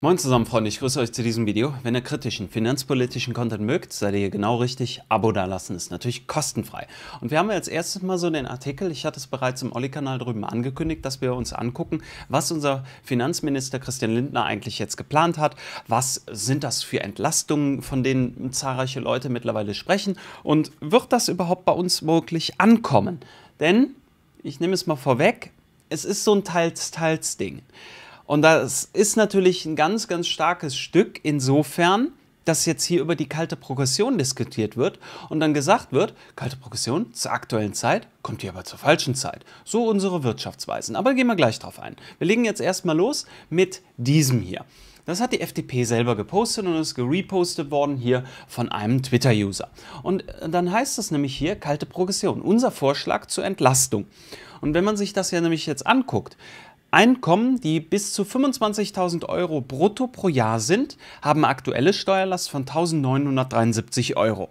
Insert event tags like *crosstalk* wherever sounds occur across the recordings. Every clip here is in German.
Moin zusammen, Freunde, ich grüße euch zu diesem Video. Wenn ihr kritischen, finanzpolitischen Content mögt, seid ihr hier genau richtig. Abo dalassen ist natürlich kostenfrei. Und wir haben als erstes mal so den Artikel, ich hatte es bereits im Olli-Kanal drüben angekündigt, dass wir uns angucken, was unser Finanzminister Christian Lindner eigentlich jetzt geplant hat, was sind das für Entlastungen, von denen zahlreiche Leute mittlerweile sprechen und wird das überhaupt bei uns wirklich ankommen? Denn, ich nehme es mal vorweg, es ist so ein Teils-Teils-Ding. Und das ist natürlich ein ganz, ganz starkes Stück insofern, dass jetzt hier über die kalte Progression diskutiert wird und dann gesagt wird, kalte Progression zur aktuellen Zeit kommt hier aber zur falschen Zeit. So unsere Wirtschaftsweisen. Aber gehen wir gleich drauf ein. Wir legen jetzt erstmal los mit diesem hier. Das hat die FDP selber gepostet und ist gerepostet worden hier von einem Twitter-User. Und äh, dann heißt es nämlich hier kalte Progression, unser Vorschlag zur Entlastung. Und wenn man sich das ja nämlich jetzt anguckt, Einkommen, die bis zu 25.000 Euro brutto pro Jahr sind, haben aktuelle Steuerlast von 1.973 Euro.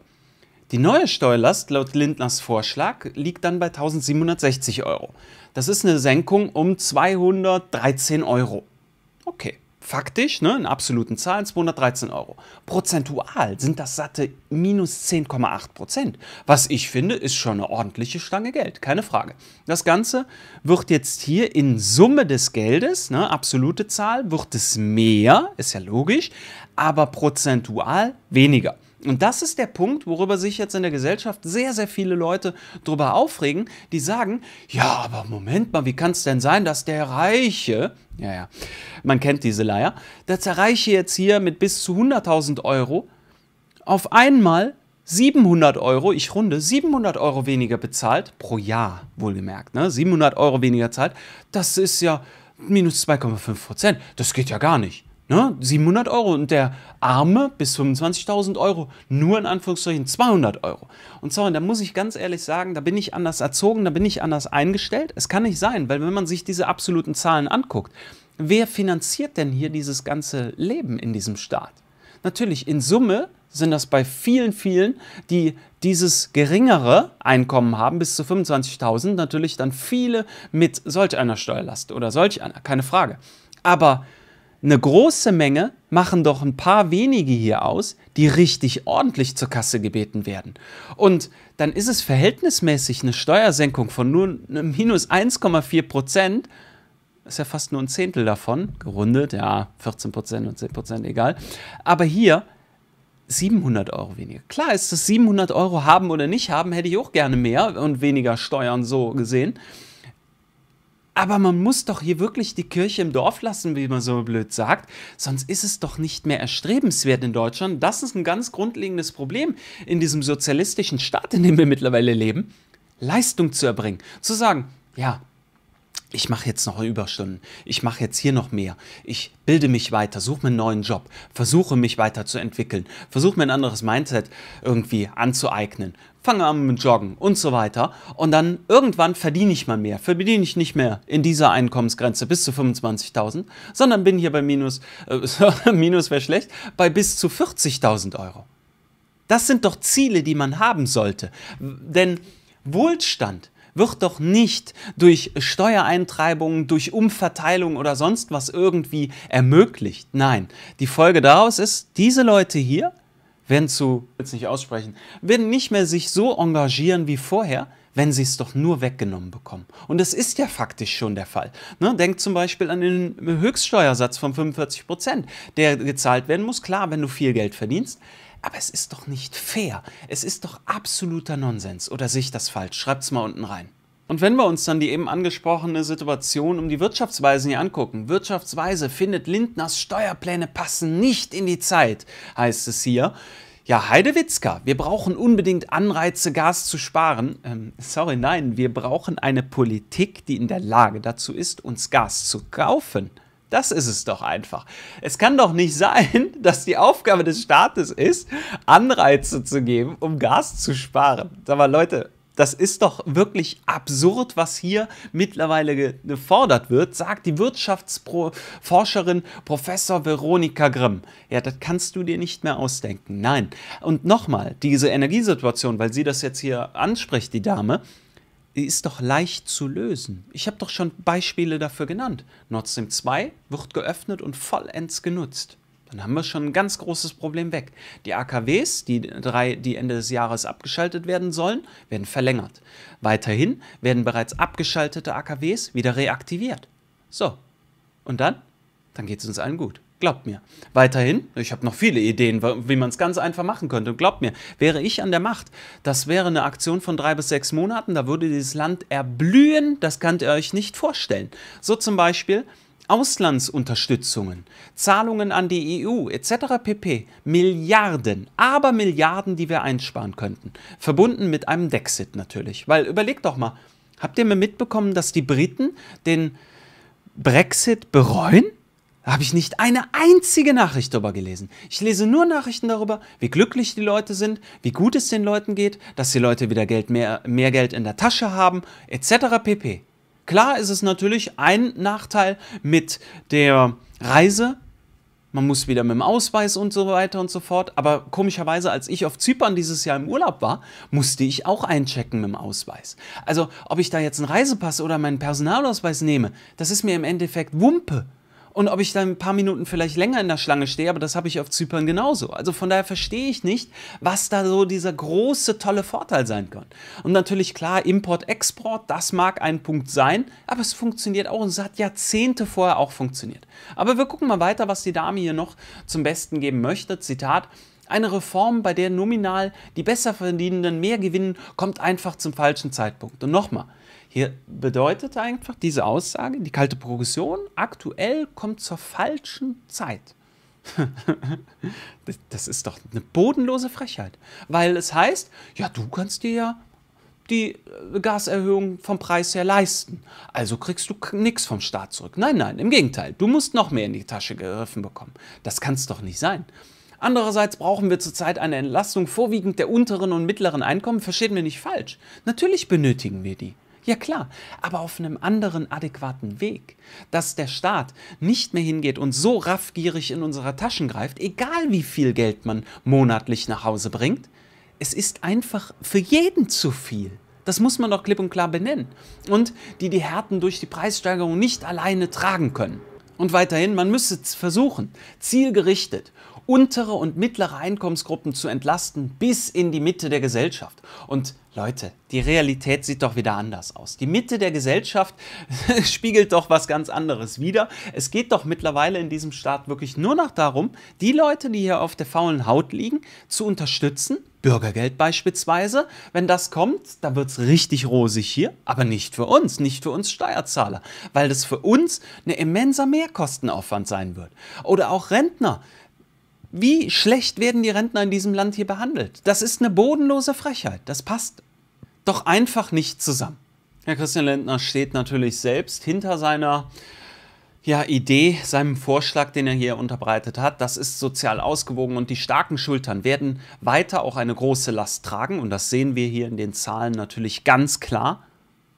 Die neue Steuerlast laut Lindners Vorschlag liegt dann bei 1.760 Euro. Das ist eine Senkung um 213 Euro. Okay faktisch, ne, in absoluten Zahlen 213 Euro. Prozentual sind das satte minus 10,8 Prozent. Was ich finde, ist schon eine ordentliche Stange Geld, keine Frage. Das Ganze wird jetzt hier in Summe des Geldes, ne, absolute Zahl, wird es mehr, ist ja logisch, aber prozentual weniger. Und das ist der Punkt, worüber sich jetzt in der Gesellschaft sehr, sehr viele Leute drüber aufregen, die sagen, ja, aber Moment mal, wie kann es denn sein, dass der Reiche, ja, ja, man kennt diese Leier, dass der Reiche jetzt hier mit bis zu 100.000 Euro auf einmal 700 Euro, ich runde, 700 Euro weniger bezahlt, pro Jahr wohlgemerkt, ne? 700 Euro weniger zahlt, das ist ja minus 2,5 Prozent, das geht ja gar nicht. Ne? 700 Euro und der Arme bis 25.000 Euro, nur in Anführungszeichen 200 Euro. Und zwar, und da muss ich ganz ehrlich sagen, da bin ich anders erzogen, da bin ich anders eingestellt. Es kann nicht sein, weil wenn man sich diese absoluten Zahlen anguckt, wer finanziert denn hier dieses ganze Leben in diesem Staat? Natürlich, in Summe sind das bei vielen, vielen, die dieses geringere Einkommen haben, bis zu 25.000, natürlich dann viele mit solch einer Steuerlast oder solch einer, keine Frage. Aber eine große Menge machen doch ein paar wenige hier aus, die richtig ordentlich zur Kasse gebeten werden. Und dann ist es verhältnismäßig eine Steuersenkung von nur ne, minus 1,4 Prozent. Ist ja fast nur ein Zehntel davon, gerundet, ja, 14 Prozent und 10 Prozent, egal. Aber hier 700 Euro weniger. Klar ist das 700 Euro haben oder nicht haben, hätte ich auch gerne mehr und weniger Steuern so gesehen. Aber man muss doch hier wirklich die Kirche im Dorf lassen, wie man so blöd sagt. Sonst ist es doch nicht mehr erstrebenswert in Deutschland. Das ist ein ganz grundlegendes Problem in diesem sozialistischen Staat, in dem wir mittlerweile leben. Leistung zu erbringen. Zu sagen, ja, ich mache jetzt noch Überstunden, ich mache jetzt hier noch mehr, ich bilde mich weiter, suche mir einen neuen Job, versuche mich weiter zu entwickeln, versuche mir ein anderes Mindset irgendwie anzueignen, fange an mit Joggen und so weiter und dann irgendwann verdiene ich mal mehr, verdiene ich nicht mehr in dieser Einkommensgrenze bis zu 25.000, sondern bin hier bei minus, äh, *laughs* minus wäre schlecht, bei bis zu 40.000 Euro. Das sind doch Ziele, die man haben sollte, denn Wohlstand wird doch nicht durch Steuereintreibungen, durch Umverteilung oder sonst was irgendwie ermöglicht. Nein, die Folge daraus ist, diese Leute hier werden zu, jetzt nicht aussprechen, werden nicht mehr sich so engagieren wie vorher, wenn sie es doch nur weggenommen bekommen. Und das ist ja faktisch schon der Fall. Ne? Denkt zum Beispiel an den Höchststeuersatz von 45 Prozent, der gezahlt werden muss. Klar, wenn du viel Geld verdienst, aber es ist doch nicht fair. Es ist doch absoluter Nonsens. Oder sehe ich das falsch? Schreibt's mal unten rein. Und wenn wir uns dann die eben angesprochene Situation um die Wirtschaftsweisen hier angucken, Wirtschaftsweise findet Lindners Steuerpläne passen nicht in die Zeit, heißt es hier. Ja, Heidewitzka, wir brauchen unbedingt Anreize, Gas zu sparen. Ähm, sorry, nein, wir brauchen eine Politik, die in der Lage dazu ist, uns Gas zu kaufen. Das ist es doch einfach. Es kann doch nicht sein, *laughs* dass die Aufgabe des Staates ist, Anreize zu geben, um Gas zu sparen. Sag mal, Leute, das ist doch wirklich absurd, was hier mittlerweile gefordert wird, sagt die Wirtschaftsforscherin Professor Veronika Grimm. Ja, das kannst du dir nicht mehr ausdenken. Nein. Und nochmal, diese Energiesituation, weil sie das jetzt hier anspricht, die Dame, die ist doch leicht zu lösen. Ich habe doch schon Beispiele dafür genannt. Nord Stream 2 wird geöffnet und vollends genutzt. Dann haben wir schon ein ganz großes Problem weg. Die AKWs, die drei, die Ende des Jahres abgeschaltet werden sollen, werden verlängert. Weiterhin werden bereits abgeschaltete AKWs wieder reaktiviert. So, und dann? Dann geht es uns allen gut. Glaubt mir. Weiterhin, ich habe noch viele Ideen, wie man es ganz einfach machen könnte. Und glaubt mir, wäre ich an der Macht, das wäre eine Aktion von drei bis sechs Monaten, da würde dieses Land erblühen, das könnt ihr euch nicht vorstellen. So zum Beispiel Auslandsunterstützungen, Zahlungen an die EU etc. pp. Milliarden, aber Milliarden, die wir einsparen könnten. Verbunden mit einem Dexit natürlich. Weil überlegt doch mal, habt ihr mir mitbekommen, dass die Briten den Brexit bereuen? habe ich nicht eine einzige Nachricht darüber gelesen. Ich lese nur Nachrichten darüber, wie glücklich die Leute sind, wie gut es den Leuten geht, dass die Leute wieder Geld mehr, mehr Geld in der Tasche haben, etc. pp. Klar ist es natürlich ein Nachteil mit der Reise. Man muss wieder mit dem Ausweis und so weiter und so fort. Aber komischerweise, als ich auf Zypern dieses Jahr im Urlaub war, musste ich auch einchecken mit dem Ausweis. Also, ob ich da jetzt einen Reisepass oder meinen Personalausweis nehme, das ist mir im Endeffekt Wumpe und ob ich dann ein paar Minuten vielleicht länger in der Schlange stehe, aber das habe ich auf Zypern genauso. Also von daher verstehe ich nicht, was da so dieser große, tolle Vorteil sein kann. Und natürlich klar, Import-Export, das mag ein Punkt sein, aber es funktioniert auch und es hat Jahrzehnte vorher auch funktioniert. Aber wir gucken mal weiter, was die Dame hier noch zum Besten geben möchte. Zitat. Eine Reform, bei der nominal die Besserverdienenden mehr gewinnen, kommt einfach zum falschen Zeitpunkt. Und nochmal, hier bedeutet einfach diese Aussage, die kalte Progression aktuell kommt zur falschen Zeit. *laughs* das ist doch eine bodenlose Frechheit, weil es heißt, ja, du kannst dir ja die äh, Gaserhöhung vom Preis her leisten. Also kriegst du nichts vom Staat zurück. Nein, nein, im Gegenteil. Du musst noch mehr in die Tasche gegriffen bekommen. Das kann es doch nicht sein. Andererseits brauchen wir zurzeit eine Entlastung vorwiegend der unteren und mittleren Einkommen, versteht mir nicht falsch. Natürlich benötigen wir die. Ja klar, aber auf einem anderen adäquaten Weg. Dass der Staat nicht mehr hingeht und so raffgierig in unsere Taschen greift, egal wie viel Geld man monatlich nach Hause bringt, es ist einfach für jeden zu viel. Das muss man doch klipp und klar benennen. Und die die Härten durch die Preissteigerung nicht alleine tragen können. Und weiterhin, man müsse versuchen, zielgerichtet untere und mittlere Einkommensgruppen zu entlasten bis in die Mitte der Gesellschaft. Und Leute, die Realität sieht doch wieder anders aus. Die Mitte der Gesellschaft *laughs* spiegelt doch was ganz anderes wider. Es geht doch mittlerweile in diesem Staat wirklich nur noch darum, die Leute, die hier auf der faulen Haut liegen, zu unterstützen Bürgergeld beispielsweise, wenn das kommt, da wird es richtig rosig hier, aber nicht für uns, nicht für uns Steuerzahler, weil das für uns ein immenser Mehrkostenaufwand sein wird. Oder auch Rentner. Wie schlecht werden die Rentner in diesem Land hier behandelt? Das ist eine bodenlose Frechheit. Das passt doch einfach nicht zusammen. Herr Christian Lindner steht natürlich selbst hinter seiner ja, Idee, seinem Vorschlag, den er hier unterbreitet hat. Das ist sozial ausgewogen und die starken Schultern werden weiter auch eine große Last tragen. Und das sehen wir hier in den Zahlen natürlich ganz klar,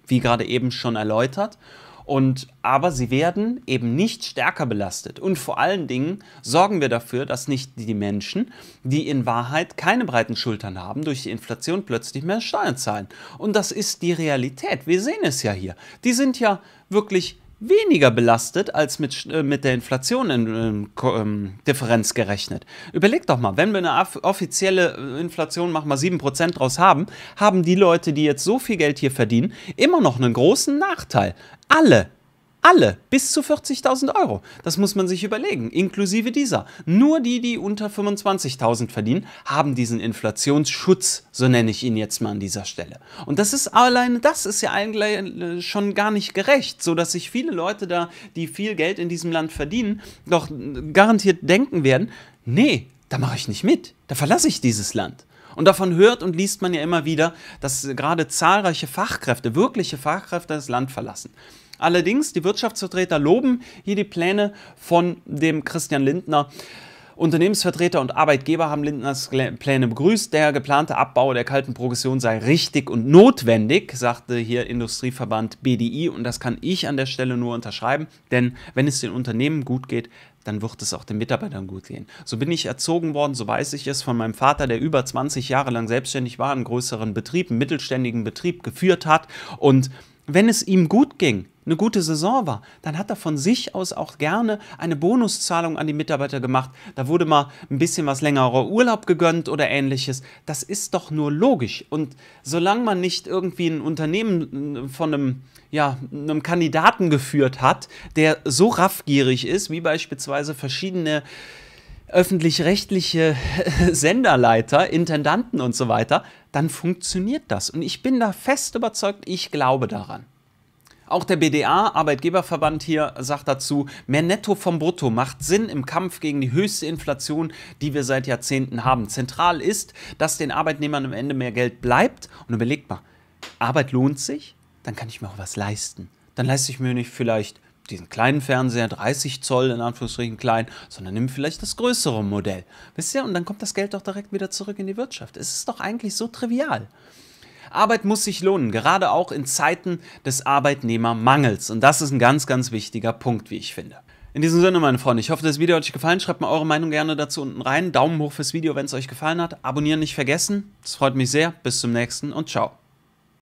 wie gerade eben schon erläutert. Und, aber sie werden eben nicht stärker belastet. Und vor allen Dingen sorgen wir dafür, dass nicht die Menschen, die in Wahrheit keine breiten Schultern haben, durch die Inflation plötzlich mehr Steuern zahlen. Und das ist die Realität. Wir sehen es ja hier. Die sind ja wirklich weniger belastet als mit, äh, mit der Inflation in, ähm, Differenz gerechnet. Überleg doch mal, wenn wir eine offizielle äh, Inflation, mach mal 7% draus haben, haben die Leute, die jetzt so viel Geld hier verdienen, immer noch einen großen Nachteil. Alle alle bis zu 40.000 Euro. Das muss man sich überlegen, inklusive dieser. Nur die, die unter 25.000 verdienen, haben diesen Inflationsschutz, so nenne ich ihn jetzt mal an dieser Stelle. Und das ist alleine, das ist ja eigentlich äh, schon gar nicht gerecht, sodass sich viele Leute da, die viel Geld in diesem Land verdienen, doch äh, garantiert denken werden, nee, da mache ich nicht mit, da verlasse ich dieses Land. Und davon hört und liest man ja immer wieder, dass gerade zahlreiche Fachkräfte, wirkliche Fachkräfte das Land verlassen. Allerdings, die Wirtschaftsvertreter loben hier die Pläne von dem Christian Lindner. Unternehmensvertreter und Arbeitgeber haben Lindners Pläne begrüßt. Der geplante Abbau der kalten Progression sei richtig und notwendig, sagte hier Industrieverband BDI. Und das kann ich an der Stelle nur unterschreiben, denn wenn es den Unternehmen gut geht, dann wird es auch den Mitarbeitern gut gehen. So bin ich erzogen worden, so weiß ich es von meinem Vater, der über 20 Jahre lang selbstständig war, einen größeren Betrieb, einen mittelständigen Betrieb geführt hat und wenn es ihm gut ging, eine gute Saison war, dann hat er von sich aus auch gerne eine Bonuszahlung an die Mitarbeiter gemacht. Da wurde mal ein bisschen was längerer Urlaub gegönnt oder ähnliches. Das ist doch nur logisch. Und solange man nicht irgendwie ein Unternehmen äh, von einem, ja, einem Kandidaten geführt hat, der so raffgierig ist, wie beispielsweise verschiedene öffentlich-rechtliche *laughs* Senderleiter, Intendanten und so weiter, dann funktioniert das. Und ich bin da fest überzeugt, ich glaube daran. Auch der BDA, Arbeitgeberverband hier, sagt dazu, mehr Netto vom Brutto macht Sinn im Kampf gegen die höchste Inflation, die wir seit Jahrzehnten haben. Zentral ist, dass den Arbeitnehmern am Ende mehr Geld bleibt. Und überlegt mal, Arbeit lohnt sich, dann kann ich mir auch was leisten. Dann leiste ich mir nicht vielleicht diesen kleinen Fernseher, 30 Zoll in Anführungsstrichen klein, sondern nimm vielleicht das größere Modell. Wisst ihr? Und dann kommt das Geld doch direkt wieder zurück in die Wirtschaft. Es ist doch eigentlich so trivial. Arbeit muss sich lohnen, gerade auch in Zeiten des Arbeitnehmermangels. Und das ist ein ganz, ganz wichtiger Punkt, wie ich finde. In diesem Sinne, meine Freunde, ich hoffe, das Video hat euch gefallen. Schreibt mal eure Meinung gerne dazu unten rein. Daumen hoch fürs Video, wenn es euch gefallen hat. Abonnieren nicht vergessen. Das freut mich sehr. Bis zum nächsten und ciao.